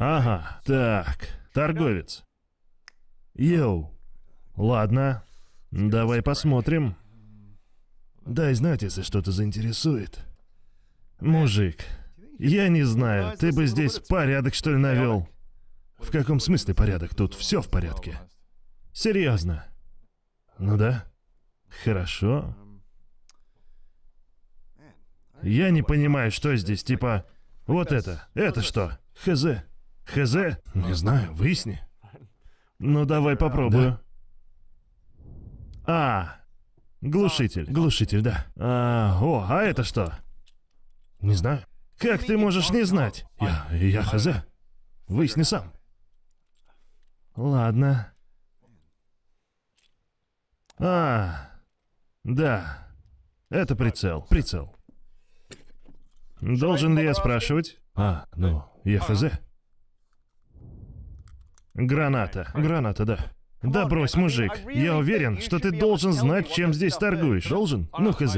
Ага, так, торговец. Йоу. Ладно, давай посмотрим. Дай знать, если что-то заинтересует. Мужик, я не знаю, ты бы здесь порядок, что ли, навел? В каком смысле порядок? Тут все в порядке. Серьезно. Ну да. Хорошо. Я не понимаю, что здесь, типа... Вот это, это что? Хз. Хз? Не знаю, выясни. Ну, давай попробую. Да. А, глушитель. А. Глушитель, да. А, о, а это что? Не знаю. Как ты можешь не знать? Я, я хз. Выясни сам. Ладно. А, да. Это прицел. Прицел. Должен ли я спрашивать? А, ну, я хз. Граната. Граната, да. Да брось, мужик. Я уверен, что ты должен знать, чем здесь торгуешь. Должен? Ну, хз.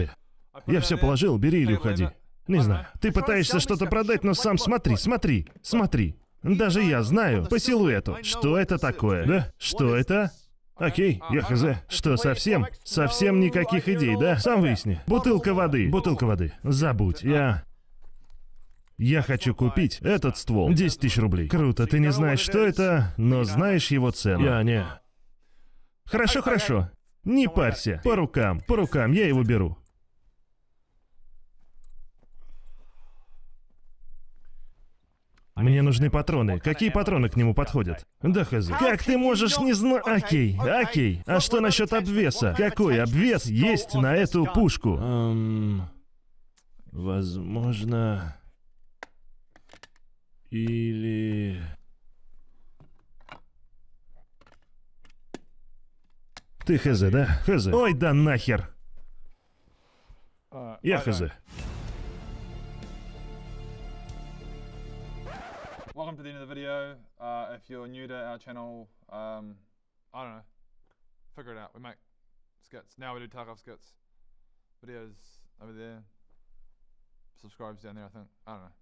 Я все положил, бери или уходи. Не знаю. Ты пытаешься что-то продать, но сам смотри, смотри, смотри. Даже я знаю по силуэту, что это такое. Да? Что это? Окей, я хз. Что, совсем? Совсем никаких идей, да? Сам выясни. Бутылка воды. Бутылка воды. Забудь, я... Я хочу купить этот ствол. 10 тысяч рублей. Круто, ты не знаешь, что это, но знаешь его цену. Я не. Хорошо, хорошо. Не парься. По рукам, по рукам, я его беру. Мне нужны патроны. Какие патроны к нему подходят? Да хз. Как ты можешь не знать... Окей, окей. А что насчет обвеса? Какой обвес есть на эту пушку? Эм... Возможно... Il Ты хз, да? Хз. Ой, да нахер. Я хз. Welcome to the end of the video. Uh, if you're new to our channel, um, I don't know, figure it out. We make skits. Now we do talk Tarkov skits. Videos over there. Subscribes down there, I think. I don't know.